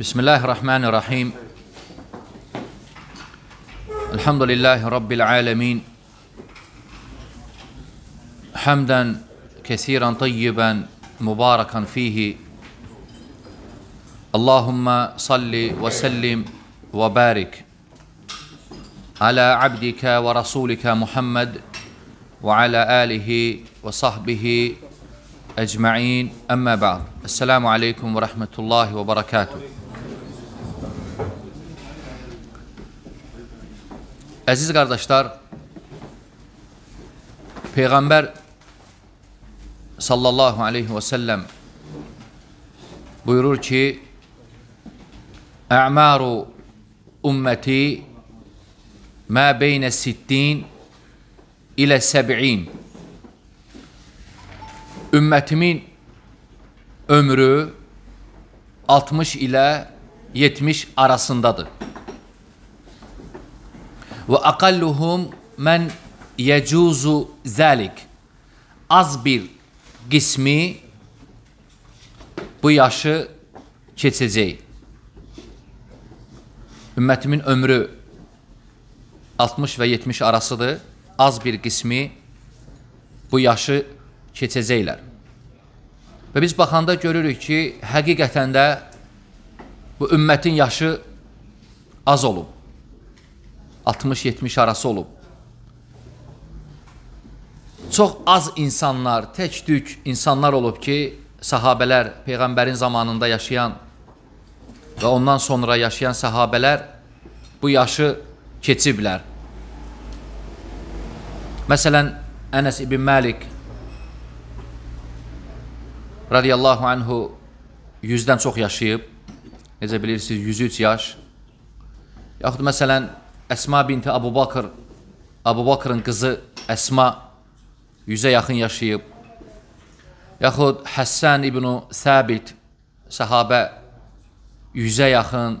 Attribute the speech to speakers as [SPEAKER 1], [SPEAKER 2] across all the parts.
[SPEAKER 1] بسم الله الرحمن الرحيم الحمد لله رب العالمين حمدا كثيرا طيبا مباركا فيه اللهم صل وسلم وبارك على عبدك ورسولك محمد وعلى آله وصحبه أجمعين أما بعد السلام عليكم ورحمة الله وبركاته Əziz qardaşlar, Peyğəmbər sallallahu aleyhi və səlləm buyurur ki, Ə'maru ümməti mə beynə siddin ilə səbi'in Ümmətimin ömrü 60 ilə 70 arasındadır. Və aqalluhum mən yəcuzu zəlik. Az bir qismi bu yaşı keçəcək. Ümmətimin ömrü 60 və 70 arasıdır. Az bir qismi bu yaşı keçəcəklər. Və biz baxanda görürük ki, həqiqətən də bu ümmətin yaşı az olub. 60-70 arası olub. Çox az insanlar, tək-dük insanlar olub ki, sahabələr Peyğəmbərin zamanında yaşayan və ondan sonra yaşayan sahabələr bu yaşı keçiblər. Məsələn, Ənəs ibn Məlik radiyallahu anhu 100-dən çox yaşayıb. Necə bilirsiniz, 103 yaş. Yaxud məsələn, Əsma binti Abu Bakr, Abu Bakrın qızı Əsma 100-ə yaxın yaşayıb. Yaxud Həssən ibn-i Səbit səhabə 100-ə yaxın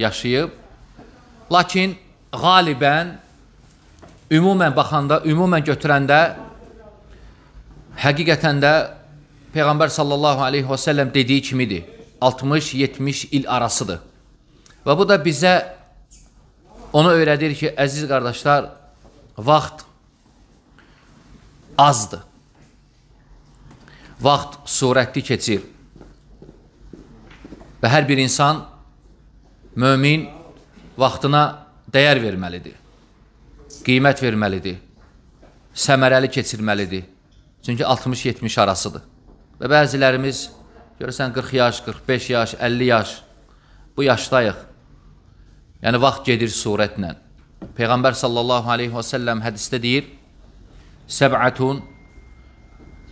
[SPEAKER 1] yaşayıb. Lakin qalibən, ümumən baxanda, ümumən götürəndə, həqiqətən də Peyğəmbər sallallahu aleyhi və səlləm dediyi kimidir. 60-70 il arasıdır. Və bu da bizə onu öyrədir ki, əziz qardaşlar, vaxt azdır. Vaxt surətli keçir. Və hər bir insan mömin vaxtına dəyər verməlidir. Qiymət verməlidir. Səmərəli keçirməlidir. Çünki 60-70 arasıdır. Və bəzilərimiz görürsən 40 yaş, 45 yaş, 50 yaş bu yaşdayıq. Yəni vaxt gedir surətlə. Peygamber sallallahu aleyhi və səlləm hədisdə deyir: "Səb'atun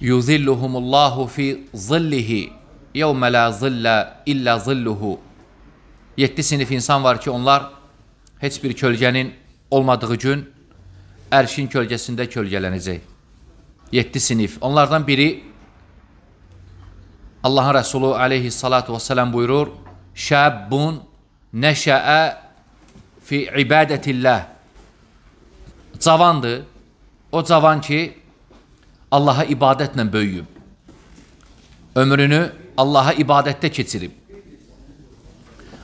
[SPEAKER 1] yuzilluhumullahu fi zillihi yevmə la zilla illa zilluhu." 7 sinif insan var ki, onlar heç bir kölgənin olmadığı gün ərşin kölgəsində kölgələnəcək. 7 sinif. Onlardan biri Allahın Rəsulu aleyhissalatu vesselam buyurur: "Şəbbun neşəə fi ibadətillah. Cavandır. O cavan ki, Allaha ibadətlə böyüyüb. Ömrünü Allaha ibadətdə keçirib.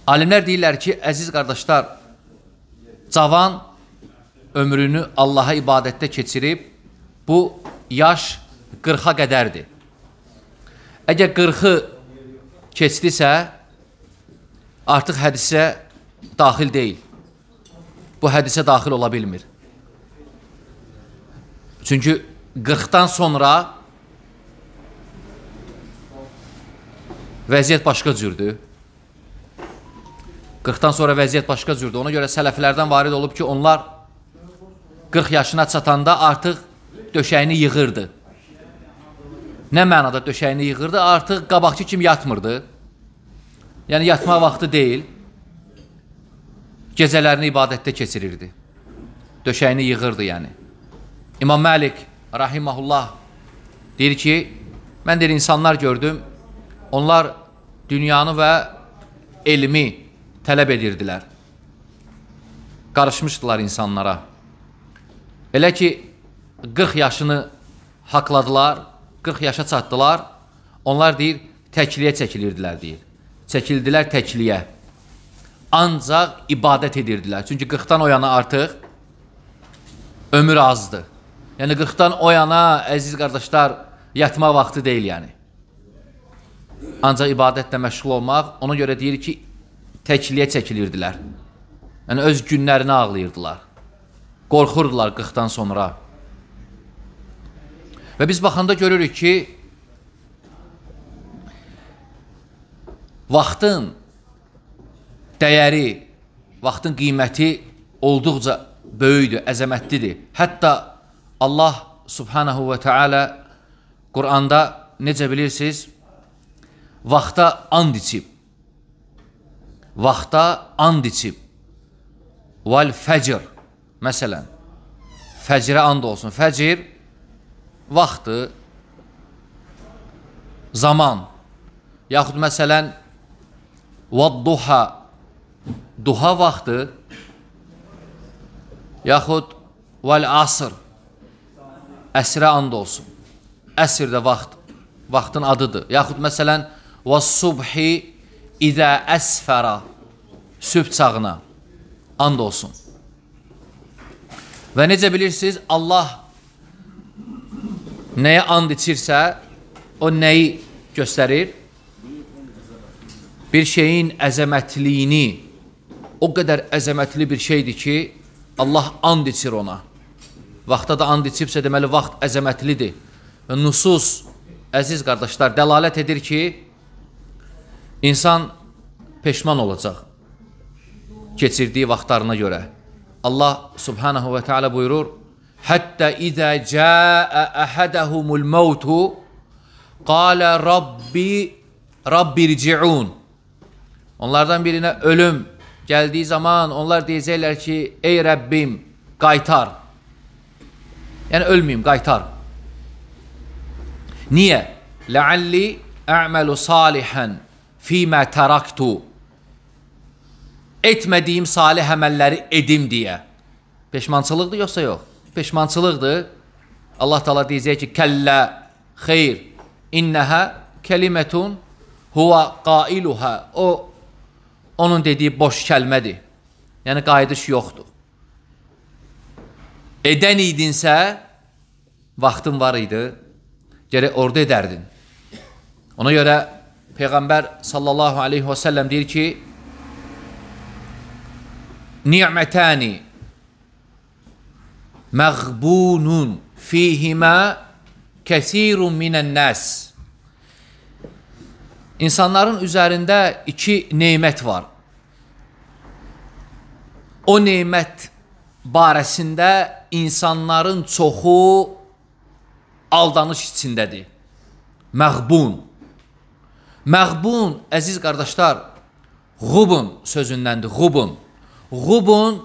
[SPEAKER 1] Alimlər deyirlər ki, əziz qardaşlar, cavan ömrünü Allaha ibadətdə keçirib, bu yaş 40-a qədərdir. Əgər 40-ı keçdisə, artıq hədisə daxil deyil bu hədisə daxil ola bilmir. Çünki 40-dan sonra vəziyyət başqa cürdür. 40-dan sonra vəziyyət başqa cürdür. Ona görə sələflərdən varid olub ki, onlar 40 yaşına çatanda artıq döşəyini yığırdı. Nə mənada döşəyini yığırdı? Artıq qabaqçı kimi yatmırdı. Yəni yatma vaxtı deyil. Gecələrini ibadətdə keçirirdi. Döşəyini yığırdı yəni. İmam Məlik rahimehullah deyir ki, mən deyir insanlar gördüm. Onlar dünyanı və elmi tələb edirdilər. Qarışmışdılar insanlara. Elə ki 40 yaşını haqladılar, 40 yaşa çatdılar. Onlar deyir, təkliyə çəkilirdilər deyir. Çəkildilər təkliyə ancaq ibadət edirdilər. Çünki 40-dan o yana artıq ömür azdır. Yəni 40-dan o yana əziz qardaşlar yatma vaxtı deyil yəni. Ancaq ibadətlə məşğul olmaq ona görə deyir ki, təkliyə çəkilirdilər. Yəni öz günlərini ağlayırdılar. Qorxurdular 40-dan sonra. Və biz baxanda görürük ki, vaxtın dəyəri, vaxtın qiyməti olduqca böyükdür, əzəmətlidir. Hətta Allah subhanahu və teala Quranda necə bilirsiniz, vaxta and içib. Vaxta and içib. Val fəcr, məsələn, fəcrə and olsun. Fəcr vaxtı, zaman, yaxud məsələn, vadduha, duha vaxtı yaxud vəl asr əsrə and olsun. Əsr də vaxt, vaxtın adıdır. Yaxud məsələn və subhi idə əsfərə sübh çağına and olsun. Və necə bilirsiniz, Allah nəyə and içirsə, o nəyi göstərir? Bir şeyin əzəmətliyini, o qədər əzəmətli bir şeydir ki, Allah and içir ona. Vaxta da and içibsə deməli vaxt əzəmətlidir. Və nusus, əziz qardaşlar, dəlalət edir ki, insan peşman olacaq keçirdiyi vaxtlarına görə. Allah subhanahu və teala buyurur, Həttə idə cəə əhədəhumul məvtu, qalə Rabbi, Rabbi riciun. Onlardan birinə ölüm Gəldiyi zaman onlar deyəcəklər ki, ey Rəbbim, qaytar. Yəni ölməyim, qaytar. Niyə? Ləalli əməlu salihan fimə təraktu. Etmədiyim salih əməlləri edim deyə. Peşmançılıqdır yoxsa yox? Peşmançılıqdır. Allah Taala deyəcək ki, kəllə, xeyr, innəhə kəlimətun huva qailuha. O onun dediyi boş kəlmədir. Yəni qayıdış yoxdur. Edən idinsə, vaxtın var idi, gərək orada edərdin. Ona görə Peyğəmbər sallallahu aleyhi və səlləm deyir ki, Ni'mətəni məğbunun fihimə kəsirun minən nəs İnsanların üzərində iki neymət var. O neymət barəsində insanların çoxu aldanış içindədir. Məğbun. Məğbun, əziz qardaşlar, qubun sözündəndir, qubun. Qubun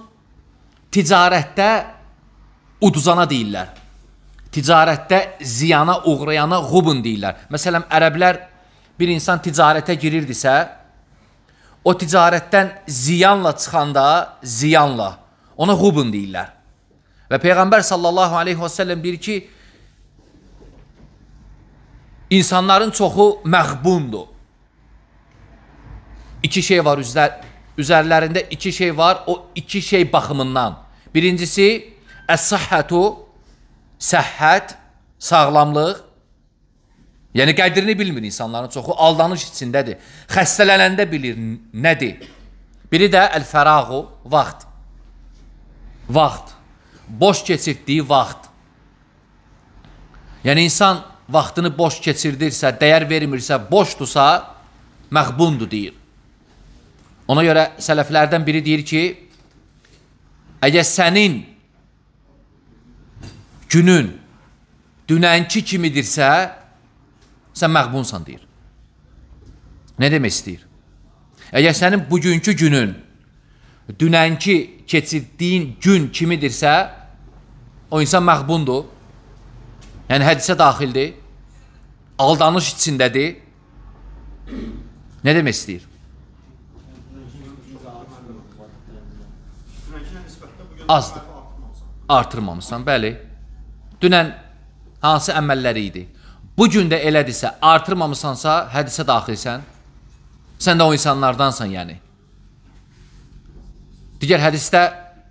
[SPEAKER 1] ticarətdə uduzana deyirlər. Ticarətdə ziyana uğrayana qubun deyirlər. Məsələn, ərəblər bir insan ticarətə girirdisə, o ticarətdən ziyanla çıxanda ziyanla, ona qubun deyirlər. Və Peyğəmbər sallallahu aleyhi və səlləm deyir ki, insanların çoxu məxbundur. İki şey var üzlər, üzərlərində iki şey var, o iki şey baxımından. Birincisi, əs-səhhətu, səhhət, sağlamlıq. Yəni qədrini bilmir insanların çoxu, aldanış içindədir. Xəstələnəndə bilir nədir. Biri də əl-fərağu, vaxt. Vaxt. Boş keçirdiyi vaxt. Yəni insan vaxtını boş keçirdirsə, dəyər vermirsə, boşdursa, məğbundur deyir. Ona görə sələflərdən biri deyir ki, əgər sənin günün dünənki kimidirsə, Sən məğbunsan deyir. Nə demək istəyir? Əgər sənin bugünkü günün dünənki keçirdiyin gün kimidirsə, o insan məğbundur. Yəni hədisə daxildir. Aldanış içindədir. Nə demək istəyir? Azdır. Artırmamısan, bəli. Dünən hansı əməlləri idi? Bu gün də elədirsə, artırmamısansa, hədisə daxilsən. Sən də o insanlardansan, yəni. Digər hədisdə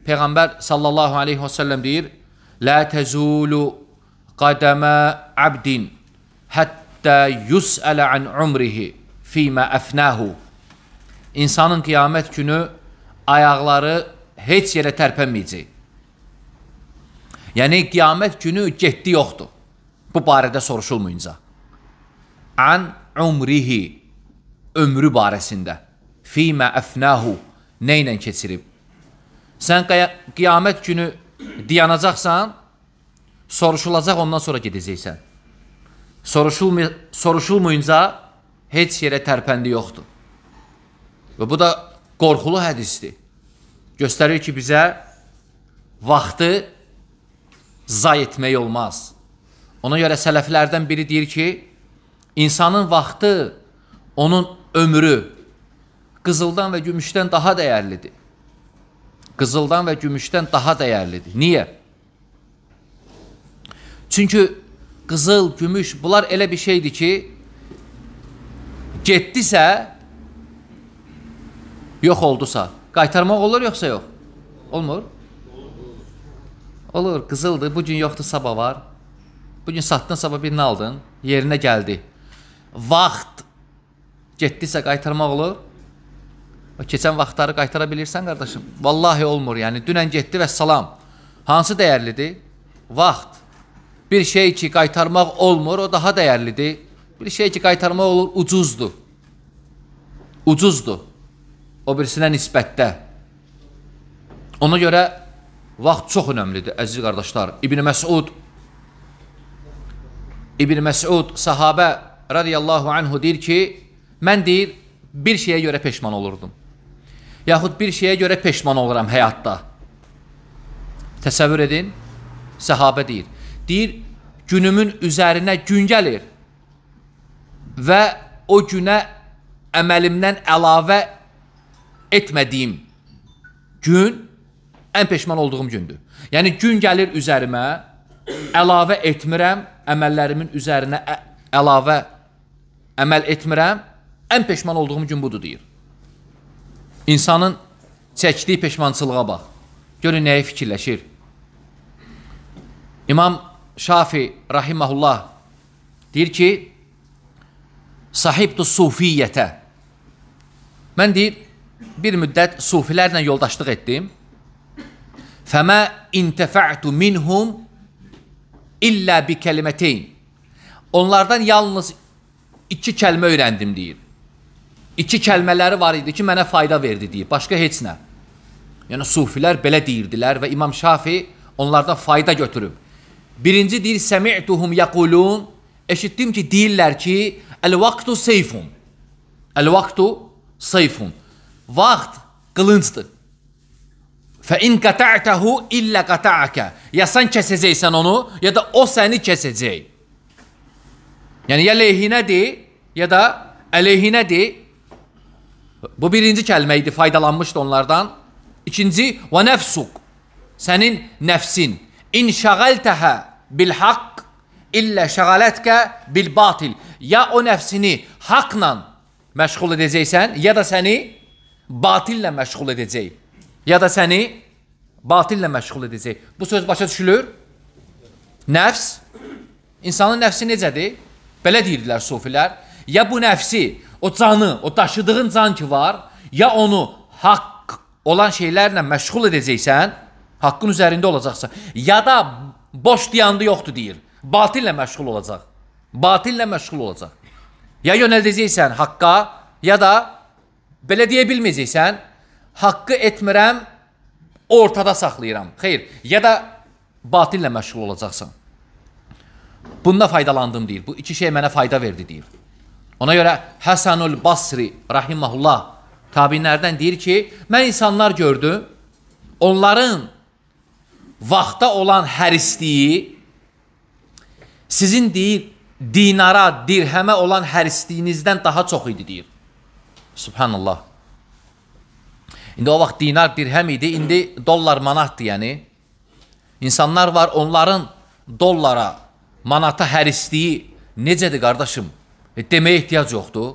[SPEAKER 1] Peyğəmbər sallallahu aleyhi və səlləm deyir, Lə təzulu qədəmə abdin həttə yüsələ ən umrihi fīmə əfnəhu. İnsanın qiyamət günü ayaqları heç yerə tərpənməyəcək. Yəni, qiyamət günü getdi yoxdur bu barədə soruşulmayınca. An umrihi ömrü barəsində fimə əfnahu nə ilə keçirib? Sən qiyamət günü dayanacaqsan, soruşulacaq ondan sonra gedəcəksən. Soruşulmay soruşulmayınca heç yerə tərpəndi yoxdur. Və bu da qorxulu hədisdir. Göstərir ki, bizə vaxtı zay etmək olmaz. Ona görə sələflərdən biri deyir ki, insanın vaxtı onun ömrü qızıldan və gümüşdən daha dəyərlidir. Qızıldan və gümüşdən daha dəyərlidir. Niyə? Çünki qızıl, gümüş bunlar elə bir şeydir ki, getdisə, yox oldusa, qaytarmaq olur yoxsa yox? Olmur? Olur, qızıldır, bugün yoxdur, sabah var. Bu gün satdın, sabah birini aldın, yerinə gəldi. Vaxt getdisə qaytarmaq olur. O keçən vaxtları qaytara bilirsən qardaşım? Vallahi olmur. Yəni dünən getdi və salam. Hansı dəyərlidir? Vaxt. Bir şey ki qaytarmaq olmur, o daha dəyərlidir. Bir şey ki qaytarmaq olur, ucuzdur. Ucuzdur. O birisinə nisbətdə. Ona görə vaxt çox önəmlidir, əziz qardaşlar. İbn Məsud İbn Məsud sahabə radiyallahu anhu deyir ki, mən deyir bir şeyə görə peşman olurdum. Yaxud bir şeyə görə peşman oluram həyatda. Təsəvvür edin, səhabə deyir. Deyir, günümün üzərinə gün gəlir və o günə əməlimdən əlavə etmədiyim gün ən peşman olduğum gündür. Yəni gün gəlir üzərimə əlavə etmirəm əməllərimin üzərinə ə, əlavə əməl etmirəm, ən peşman olduğum gün budur deyir. İnsanın çəkdiyi peşmançılığa bax. Görün nəyə fikirləşir. İmam Şafi rahimehullah deyir ki, sahibtu sufiyyətə. Mən deyir, bir müddət sufilərlə yoldaşlıq etdim. Fəmə intəfə'tu minhum İllə bi kəliməteyn. Onlardan yalnız iki kəlmə öyrəndim deyir. İki kəlmələri var idi ki, mənə fayda verdi deyir. Başqa heç nə. Yəni sufilər belə deyirdilər və İmam Şafi onlardan fayda götürüb. Birinci deyir səmi'tuhum yaqulun eşitdim ki deyirlər ki el-vaqtu seyfun. El-vaqtu seyfun. Vaxt qılıncdır. Fə in qata'tahu illə qata'aka. Ya sən kəsəcəksən onu, ya da o səni kəsəcək. Yəni ya lehinədir, ya da əleyhinədir. Bu birinci kəlmə idi, faydalanmışdı onlardan. İkinci və nəfsuq. Sənin nəfsin. İn şəğaltəhə bil haqq illə şəğalətkə bil batil. Ya o nəfsini haqla məşğul edəcəksən, ya da səni batillə məşğul edəcək ya da səni batillə məşğul edəcək. Bu söz başa düşülür? Nəfs, insanın nəfsi necədir? Belə deyirdilər sufilər. Ya bu nəfsi, o canı, o daşıdığın can ki var, ya onu haqq olan şeylərlə məşğul edəcəksən, haqqın üzərində olacaqsa, ya da boş deyanda yoxdur deyir. Batillə məşğul olacaq. Batillə məşğul olacaq. Ya yönəldəcəksən haqqa, ya da belə deyə bilməyəcəksən, haqqı etmirəm, ortada saxlayıram. Xeyr, ya da batillə məşğul olacaqsan. Bunda faydalandım deyir. Bu iki şey mənə fayda verdi deyir. Ona görə Həsanul Basri rahimehullah təbiinlərdən deyir ki, mən insanlar gördüm. Onların vaxta olan hərisliyi sizin deyir dinara, dirhəmə olan hərisliyinizdən daha çox idi deyir. Subhanallah. İndi o vaxt dinar dirhəm idi, indi dollar manatdır yəni. İnsanlar var, onların dollara, manata hərisliyi necədir qardaşım? E, deməyə ehtiyac yoxdur.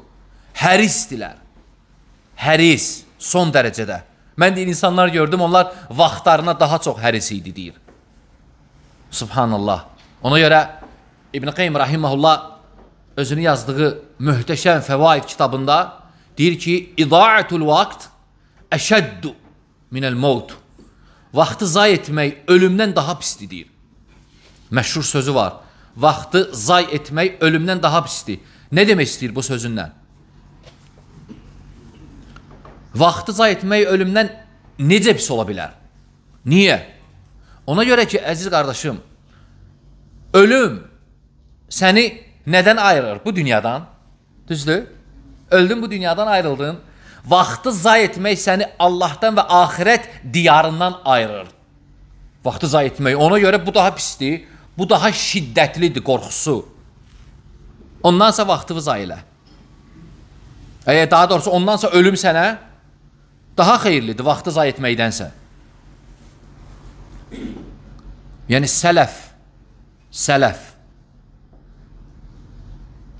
[SPEAKER 1] Hərisdilər. Həris son dərəcədə. Mən deyir, insanlar gördüm, onlar vaxtlarına daha çox həris idi deyir. Subhanallah. Ona görə İbn Qeym rahimehullah özünü yazdığı möhtəşəm Fəvaid kitabında deyir ki, idaətul vaxt əşəddu minəl mavtu. Vaxtı zay etmək ölümdən daha pisdir deyir. Məşhur sözü var. Vaxtı zay etmək ölümdən daha pisdir. Nə demək istəyir bu sözündən? Vaxtı zay etmək ölümdən necə pis ola bilər? Niyə? Ona görə ki, əziz qardaşım, ölüm səni nədən ayırır bu dünyadan? Düzdür? Öldün bu dünyadan ayrıldın. Vaxtı zay etmək səni Allahdan və axirət diyarından ayırır. Vaxtı zay etmək. Ona görə bu daha pisdir, bu daha şiddətlidir qorxusu. Ondansa vaxtını zay elə. Əgər daha doğrusu ondansa ölüm sənə daha xeyirlidir vaxtı zay etməkdənsə. Yəni sələf, sələf.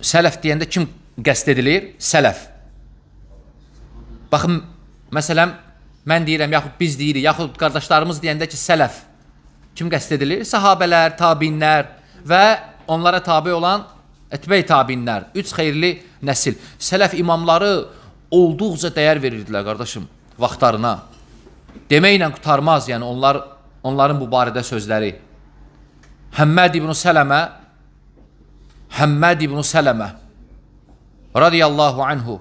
[SPEAKER 1] Sələf deyəndə kim qəsd edilir? Sələf. Baxın, məsələn, mən deyirəm, yaxud biz deyirik, yaxud qardaşlarımız deyəndə ki, sələf kim qəsd edilir? Sahabələr, tabinlər və onlara tabe olan ətbəy tabinlər, üç xeyirli nəsil. Sələf imamları olduqca dəyər verirdilər, qardaşım, vaxtlarına. Deməklə qutarmaz, yəni onlar onların bu barədə sözləri. Həmməd ibn Sələmə Həmməd ibn Sələmə radiyallahu anhu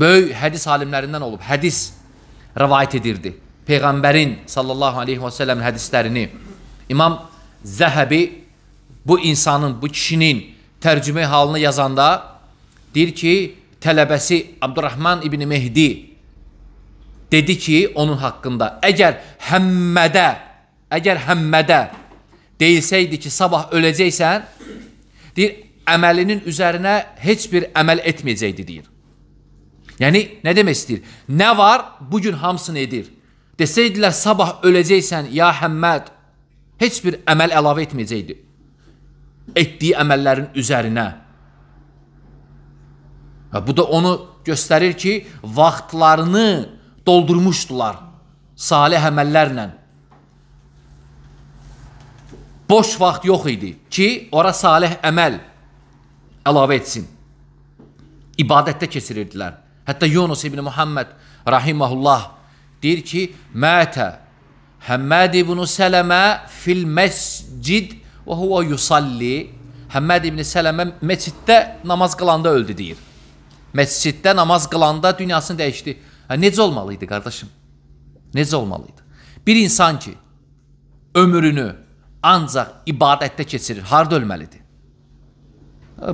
[SPEAKER 1] böyük hədis alimlərindən olub. Hədis rivayət edirdi. Peyğəmbərin sallallahu aleyhi və səlləmin hədislərini. İmam Zəhəbi bu insanın, bu kişinin tərcümə halını yazanda deyir ki, tələbəsi Abdurrahman ibn Mehdi dedi ki, onun haqqında əgər həmmədə, əgər həmmədə deyilsəydi ki, sabah öləcəksən, deyir, əməlinin üzərinə heç bir əməl etməyəcəkdi, deyir. Yəni nə demək istəyir? Nə var? Bu gün hamısını edir. Desəydilər sabah öləcəksən ya Həmməd, heç bir əməl əlavə etməyəcəkdi. Etdiyi əməllərin üzərinə. Və bu da onu göstərir ki, vaxtlarını doldurmuşdular salih əməllərlə. Boş vaxt yox idi ki, ora salih əməl əlavə etsin ibadətdə keçirirdilər. Hətta Yunus ibn Muhammed rahimehullah deyir ki, "Mətə Həmməd ibn Sələmə fil məscid və huwa yusalli." Həmməd ibn Sələmə məsciddə namaz qılanda öldü deyir. Məsciddə namaz qılanda dünyasını dəyişdi. Hə, necə olmalı idi qardaşım? Necə olmalı idi? Bir insan ki ömrünü ancaq ibadətdə keçirir, harda ölməlidir?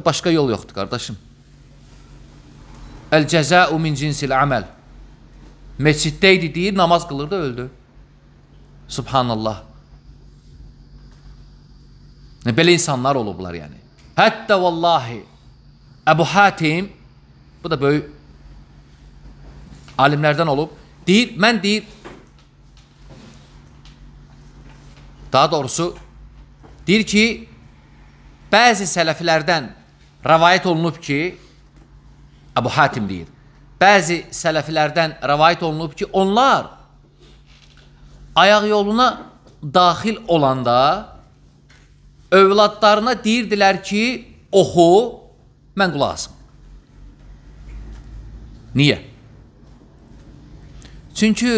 [SPEAKER 1] Başqa yol yoxdur qardaşım. Əl-cəzəu min cinsil əməl. Meçiddə idi deyir, namaz qılırdı, öldü. Subhanallah. Belə insanlar olublar yəni. Hətta vallahi Əbu Hatim bu da böyük alimlərdən olub. Deyir, mən deyir daha doğrusu deyir ki, bəzi sələflərdən rəvayət olunub ki, Əbu Hatim deyir. Bəzi sələfilərdən rəvayət olunub ki, onlar ayaq yoluna daxil olanda övladlarına deyirdilər ki, oxu, mən qulaq asım. Niyə? Çünki,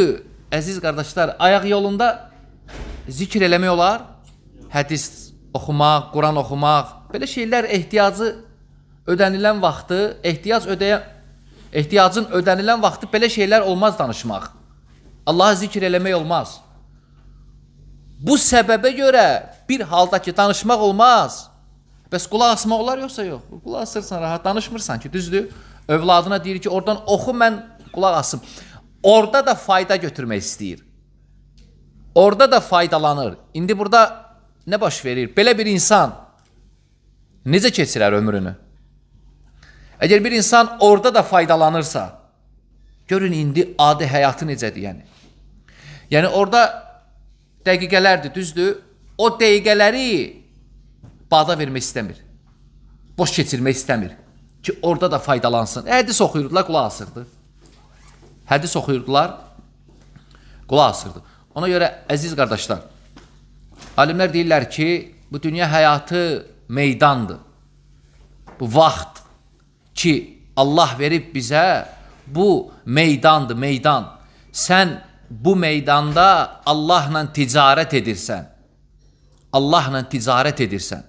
[SPEAKER 1] əziz qardaşlar, ayaq yolunda zikr eləmək olar, hədis oxumaq, Quran oxumaq, belə şeylər ehtiyacı ödənilən vaxtı, ehtiyac ödəyə ehtiyacın ödənilən vaxtı belə şeylər olmaz danışmaq. Allahı zikr eləmək olmaz. Bu səbəbə görə bir halda ki, danışmaq olmaz. Bəs qulaq asmaq olar yoxsa yox? Qulaq asırsan, rahat danışmırsan ki, düzdür? Övladına deyir ki, oradan oxu mən qulaq asım. Orada da fayda götürmək istəyir. Orada da faydalanır. İndi burada nə baş verir? Belə bir insan necə keçirər ömrünü? Əgər bir insan orada da faydalanırsa, görün indi adi həyatı necədir yəni. Yəni orada dəqiqələrdir, düzdür? O dəqiqələri bada vermək istəmir. Boş keçirmək istəmir ki, orada da faydalansın. Hədis oxuyurdular, qulaq asırdı. Hədis oxuyurdular, qulaq asırdı. Ona görə əziz qardaşlar, alimlər deyirlər ki, bu dünya həyatı meydandır. Bu vaxt ki Allah verip bize bu meydandı meydan. Sen bu meydanda Allah'la ticaret edirsen, Allah'la ticaret edirsen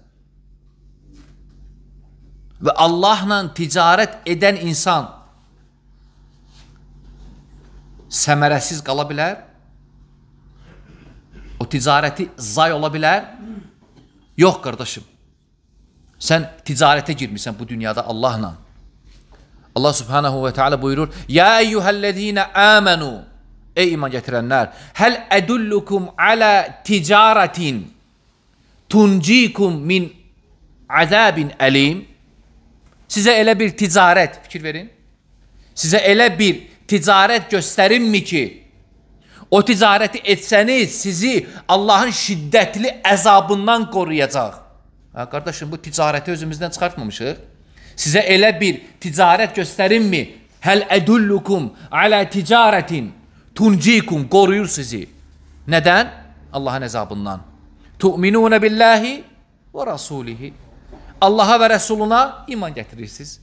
[SPEAKER 1] Ve Allah'la ticaret eden insan semeresiz qala O ticareti zay olabilir. Yok kardeşim, sen ticarete ticarətə girmirsən bu dünyada Allahla. Allah Subhanahu ve Teala buyurur. Ya eyyühellezine amenu. Ey iman getirenler. Hel edullukum ala ticaretin tuncikum min azabin elim. Size elə bir ticaret fikir verin. Sizə elə bir ticaret göstərimmi ki, o ticareti etsəniz sizi Allahın şiddətli əzabından qoruyacaq. Ha, qardaşım bu ticareti özümüzdən çıxartmamışıq. Sizə elə bir ticarət göstərinmi? Həl ədullukum alə ticarətin tuncikum qoruyur sizi. Nədən? Allahın əzabından. Tu'minunə billahi və rasulihi. Allaha və rəsuluna iman gətirirsiniz.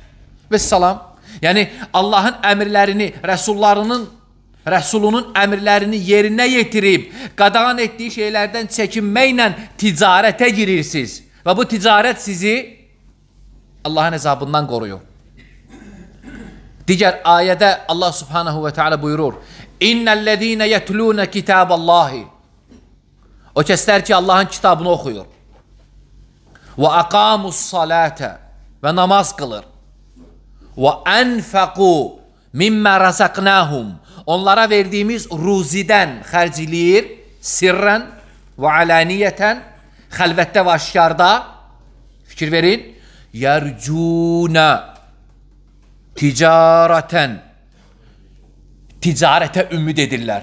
[SPEAKER 1] Və salam. Yəni Allahın əmrlərini, rəsullarının Rəsulunun əmrlərini yerinə yetirib, qadağan etdiyi şeylərdən çəkinməklə ticarətə girirsiniz. Və bu ticarət sizi Allah'ın hesabından koruyor. Diğer ayede Allah Subhanahu ve Teala buyurur. İnnellezîne yetlûne kitâballâhi. O kesler ki Allah'ın kitabını okuyor. Ve akamus salate ve namaz kılır. Ve enfeku mimma razaknahum. Onlara verdiğimiz ruziden harciliyir sirren ve alaniyeten halvette ve aşkarda fikir verin yercuna ticareten ticarete ümit edirlər.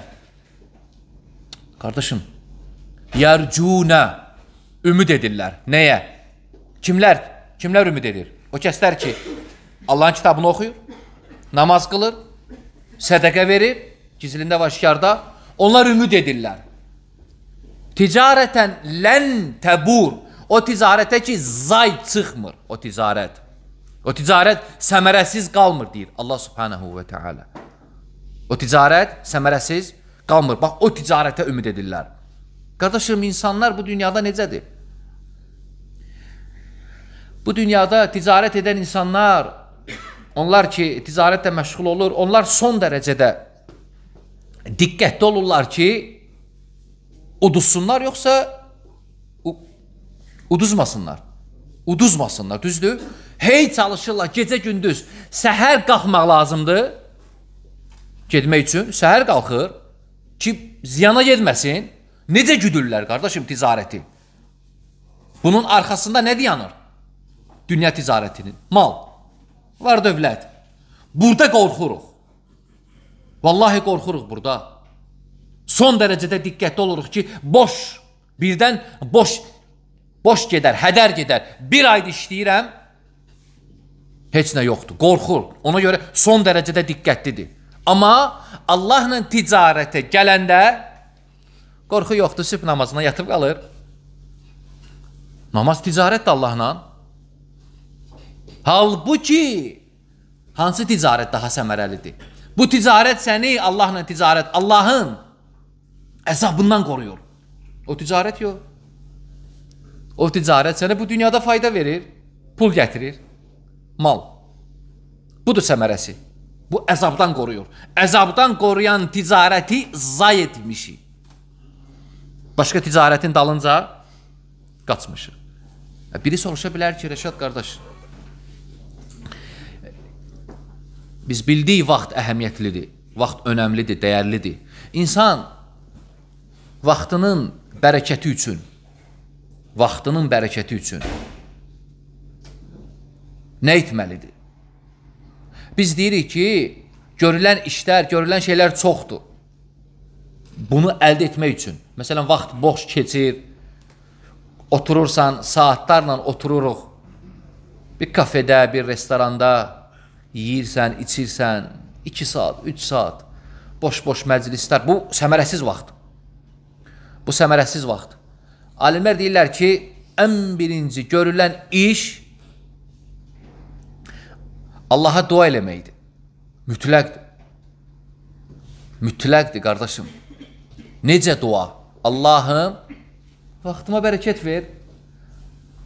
[SPEAKER 1] Kardeşim yercuna ümid edirlər. Nəyə? Kimlər? Kimlər ümid edir? O kəslər ki, Allahın kitabını oxuyur, namaz qılır, sədəqə verir, gizlində və aşkarda. Onlar ümid edirlər. Ticarətən lən təbur. O ticarətə ki, zay çıxmır o ticarət. O ticarət səmərəsiz qalmır deyir Allah subhanahu və teala. O ticarət səmərəsiz qalmır. Bax, o ticarətə ümid edirlər. Qardaşım, insanlar bu dünyada necədir? Bu dünyada ticarət edən insanlar, onlar ki, ticarətlə məşğul olur, onlar son dərəcədə diqqətli olurlar ki, udussunlar, yoxsa Uduzmasınlar. Uduzmasınlar, düzdür? Hey çalışırlar gecə-gündüz. Səhər qalxmaq lazımdır getmək üçün. Səhər qalxır ki, ziyana getməsin. Necə güdürlər, qardaşım, ticarəti? Bunun arxasında nə dayanır? Dünya ticarətinin. Mal, var dövlət. Burada qorxuruq. Vallahi qorxuruq burada. Son dərəcədə diqqətli oluruq ki, boş, birdən boş Boş gedər, hədər gedər. Bir aydır işləyirəm, heç nə yoxdur. Qorxur. Ona görə son dərəcədə diqqətlidir. Amma Allahla ticarətə gələndə qorxu yoxdur, sübh namazına yatıb qalır. Namaz ticarətdir Allahla. Halbuki hansı ticarət daha səmərəlidir? Bu ticarət səni Allahla ticarət, Allahın əzabından qoruyur. O ticarət yox. O ticarət sənə bu dünyada fayda verir, pul gətirir, mal. Budur səmərəsi. Bu əzabdan qoruyur. Əzabdan qoruyan ticarəti zay etmişik. Başqa ticarətin dalınca qaçmışıq. Biri soruşa bilər ki, Rəşad qardaş, biz bildik vaxt əhəmiyyətlidir, vaxt önəmlidir, dəyərlidir. İnsan vaxtının bərəkəti üçün vaxtının bərəkəti üçün nə etməlidir? Biz deyirik ki, görülən işlər, görülən şeylər çoxdur. Bunu əldə etmək üçün, məsələn, vaxt boş keçir, oturursan, saatlarla otururuq, bir kafedə, bir restoranda yeyirsən, içirsən, 2 saat, 3 saat, boş-boş məclislər, bu səmərəsiz vaxt. Bu səmərəsiz vaxt. Alimlər deyirlər ki, ən birinci görülən iş Allaha dua eləməkdir. Mütləqdir. Mütləqdir, qardaşım. Necə dua? Allahım, vaxtıma bərəkət ver.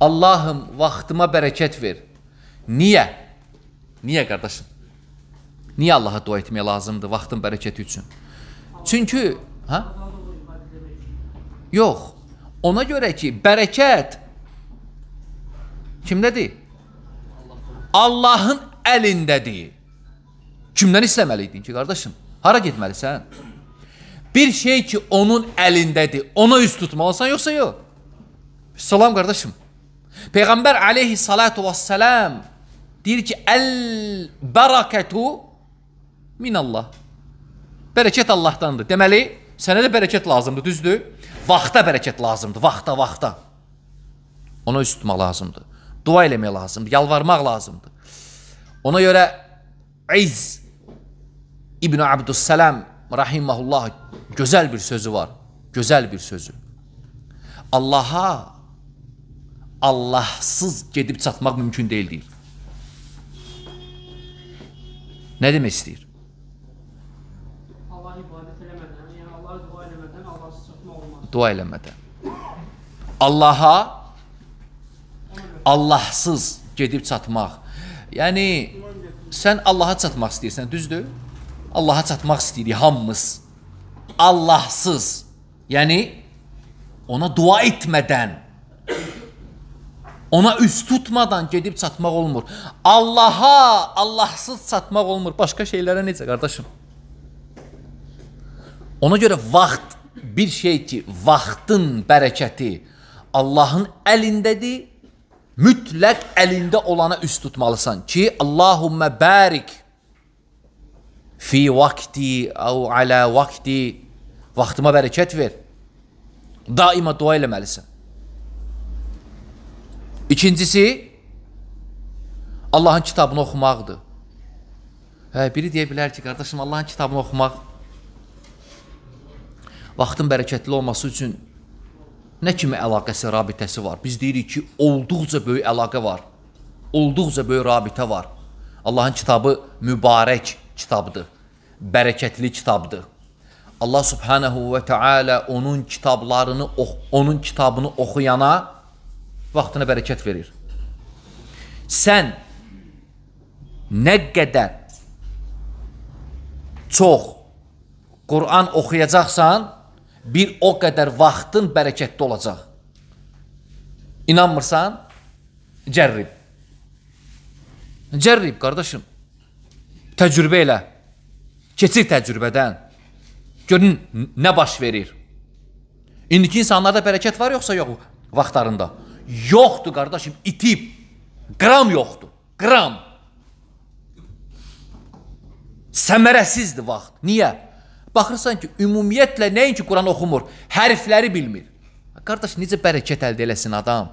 [SPEAKER 1] Allahım, vaxtıma bərəkət ver. Niyə? Niyə, qardaşım? Niyə Allaha dua etmək lazımdır vaxtın bərəkəti üçün? Çünki, ha? Yox, Ona görə ki, bərəkət kimdədir? Allahın əlindədir. Kimdən istəməliydin ki, qardaşım? Hara getməlisən? Bir şey ki, onun əlindədir. Ona üst tutmalısan, yoxsa yox? Salam, qardaşım. Peyğəmbər aleyhissalatu vəssələm deyir ki, əl-bərəkətu minallah. Bərəkət Allahdandır. Deməli, sənə də bərəkət lazımdır, düzdür? Vaxta bərəkət lazımdır, vaxta, vaxta. Ona üst tutmaq lazımdır. Dua eləmək lazımdır, yalvarmaq lazımdır. Ona görə İz İbn Abdüssələm rahiməhullah gözəl bir sözü var. Gözəl bir sözü. Allaha Allahsız gedib çatmaq mümkün deyil deyir. Nə demək istəyir? Dua eləmədən. Allaha Allahsız gedib çatmaq. Yəni sən Allaha çatmaq istəyirsən, düzdür? Allaha çatmaq istəyirik hamımız. Allahsız. Yəni ona dua etmədən ona üz tutmadan gedib çatmaq olmur. Allaha Allahsız çatmaq olmur. Başqa şeylərə necə qardaşım? Ona görə vaxt bir şey ki, vaxtın bərəkəti Allahın əlindədir, mütləq əlində olana üst tutmalısan ki, Allahümmə bərik fi vakti əv alə vakti vaxtıma bərəkət ver. Daima dua eləməlisən. İkincisi, Allahın kitabını oxumaqdır. Hə, biri deyə bilər ki, qardaşım, Allahın kitabını oxumaq vaxtın bərəkətli olması üçün nə kimi əlaqəsi, rabitəsi var? Biz deyirik ki, olduqca böyük əlaqə var. Olduqca böyük rabitə var. Allahın kitabı mübarək kitabdır. Bərəkətli kitabdır. Allah Subhanahu və Teala onun kitablarını onun kitabını oxuyana vaxtına bərəkət verir. Sən nə qədər çox Quran oxuyacaqsan, bir o qədər vaxtın bərəkətli olacaq. İnanmırsan? Cərrib. Cərrib, qardaşım. Təcrübə elə. Keçir təcrübədən. Görün, nə baş verir. İndiki insanlarda bərəkət var yoxsa yox vaxtlarında? Yoxdur, qardaşım, itib. Qram yoxdur, qram. Səmərəsizdir vaxt. Niyə? Baxırsan ki, ümumiyyətlə nəinki Quran oxumur, hərfləri bilmir. Qardaş, necə bərəkət əldə eləsin adam?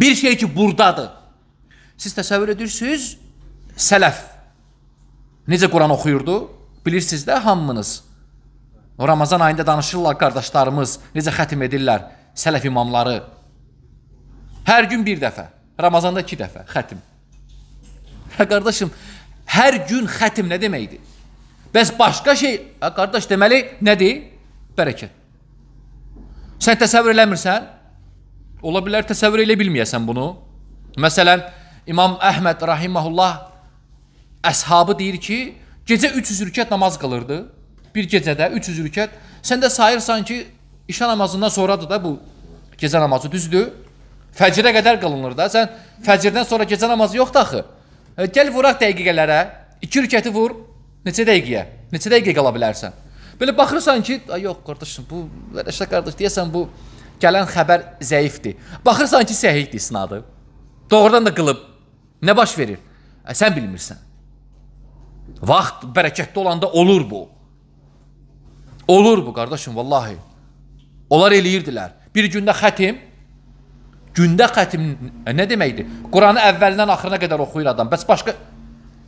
[SPEAKER 1] Bir şey ki, burdadır. Siz təsəvvür edirsiniz, sələf necə Quran oxuyurdu? Bilirsiniz də hamınız. O Ramazan ayında danışırlar qardaşlarımız, necə xətim edirlər sələf imamları. Hər gün bir dəfə, Ramazanda iki dəfə xətim. Hə, qardaşım, hər gün xətim nə deməkdir? Bəs başqa şey, ə, qardaş, deməli nədir? Bərəkət. Sən təsəvvür eləmirsən? Ola bilər təsəvvür elə bilməyəsən bunu. Məsələn, İmam Əhməd rahimehullah əshabı deyir ki, gecə 300 rükət namaz qılırdı. Bir gecədə 300 rükət. Sən də sayırsan ki, işa namazından sonradır da bu gecə namazı, düzdür? Fəcirə qədər qılınır da. Sən fəcirdən sonra gecə namazı yoxdur axı. E, gəl vuraq dəqiqələrə. 2 rükəti vur. Neçə dəqiqəyə? Neçə dəqiqə qala bilərsən? Belə baxırsan ki, ay yox qardaşım, bu vərəşə qardaş deyəsən bu gələn xəbər zəifdir. Baxırsan ki, səhihdir isnadı. Doğrudan da qılıb. Nə baş verir? Ə, sən bilmirsən. Vaxt bərəkətli olanda olur bu. Olur bu qardaşım, vallahi. Onlar eləyirdilər. Bir gündə xətim, gündə xətim nə deməkdir? Quranı əvvəlindən axırına qədər oxuyur adam. Bəs başqa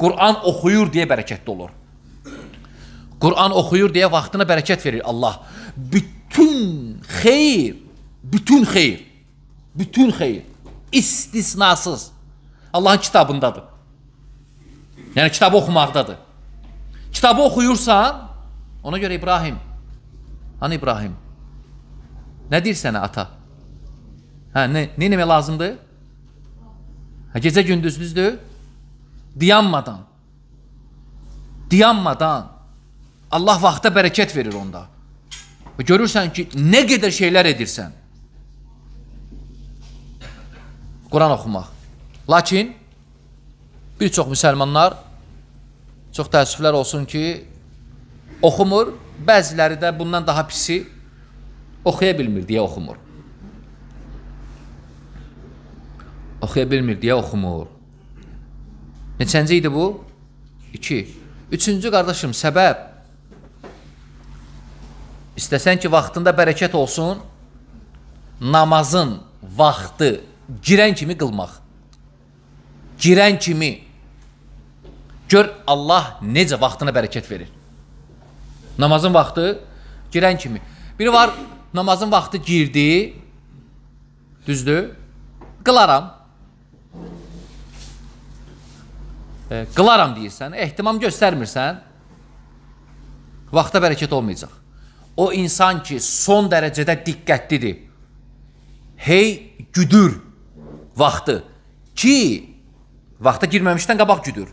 [SPEAKER 1] Quran oxuyur deyə bərəkətli olur. Quran oxuyur deyə vaxtına bərəkət verir Allah. Bütün xeyir, bütün xeyir, bütün xeyir istisnasız Allahın kitabındadır. Yəni kitabı oxumaqdadır. Kitabı oxuyursan, ona görə İbrahim, hani İbrahim, nə deyir sənə ata? Hə, nə, nə eləmək lazımdır? Hə, gecə gündüz düzdür? Diyanmadan. Diyanmadan Allah vaxta bərəkət verir onda. Və görürsən ki, nə qədər şeylər edirsən. Quran oxumaq. Lakin bir çox müsəlmanlar çox təəssüflər olsun ki, oxumur, bəziləri də bundan daha pisi oxuya bilmir deyə oxumur. Oxuya bilmir deyə oxumur. Neçənci idi bu? 2. Üçüncü qardaşım, səbəb İstəsən ki, vaxtında bərəkət olsun, namazın vaxtı girən kimi qılmaq. Girən kimi. Gör, Allah necə vaxtına bərəkət verir. Namazın vaxtı girən kimi. Biri var, namazın vaxtı girdi, düzdür, qılaram. E, qılaram deyirsən, ehtimam göstərmirsən, vaxta bərəkət olmayacaq o insan ki, son dərəcədə diqqətlidir. Hey güdür vaxtı ki, vaxta girməmişdən qabaq güdür.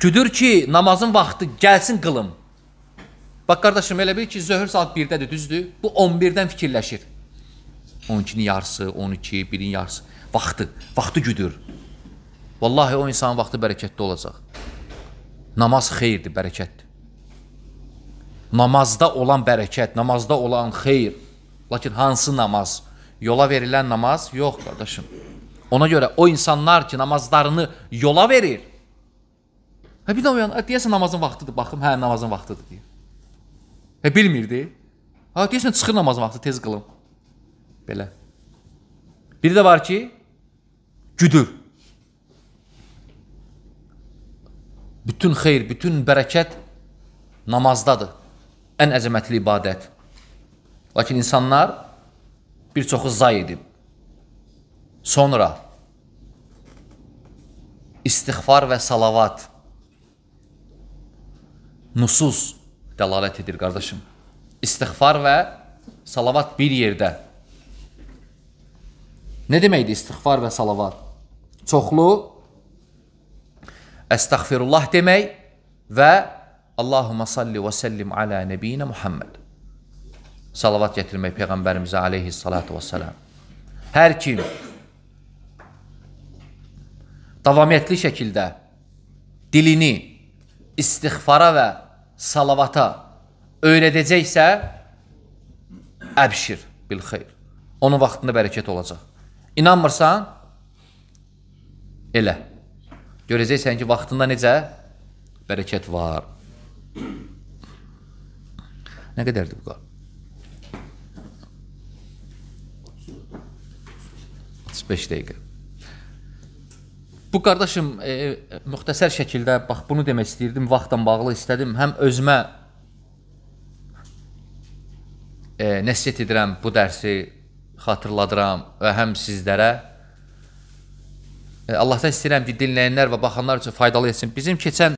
[SPEAKER 1] Güdür ki, namazın vaxtı gəlsin qılım. Bax qardaşım, elə bil ki, zöhr saat 1-dədir, düzdür? Bu 11-dən fikirləşir. 12-nin yarısı, 12, 1-in yarısı vaxtı, vaxtı güdür. Vallahi o insanın vaxtı bərəkətli olacaq. Namaz xeyirdir, bərəkətdir namazda olan bərəkət, namazda olan xeyir, lakin hansı namaz? Yola verilən namaz? Yox, qardaşım. Ona görə o insanlar ki, namazlarını yola verir, Hə, bir də o yana, hə, deyəsən namazın vaxtıdır, baxım, hə, namazın vaxtıdır deyir. Hə, bilmirdi. Hə, deyəsən çıxır namazın vaxtı, tez qılım. Belə. Biri də var ki, güdür. Bütün xeyr, bütün bərəkət namazdadır ən əzəmətli ibadət. Lakin insanlar bir çoxu zay edib. Sonra istighfar və salavat nusus dəlalət edir, qardaşım. İstighfar və salavat bir yerdə. Nə deməkdir istighfar və salavat? Çoxlu əstəğfirullah demək və Allahumma salli və səllim alə nəbiyinə Muhammed. Salavat gətirmək Peyğəmbərimizə aleyhissalatu vəssalam. Hər kim davamiyyətli şəkildə dilini istighfara və salavata öyrədəcəksə, əbşir bil xeyr. Onun vaxtında bərəkət olacaq. İnanmırsan, elə. Görəcəksən ki, vaxtında necə bərəkət var. Nə qədərdir bu qar? 35 dəqiqə. Bu qardaşım, e, e, müxtəsər şəkildə bax bunu demək istəyirdim, vaxtla bağlı istədim. Həm özümə e, nəsihət edirəm bu dərsi xatırladıram və həm sizlərə e, Allahdan istəyirəm ki, dinləyənlər və baxanlar üçün faydalı etsin. Bizim keçən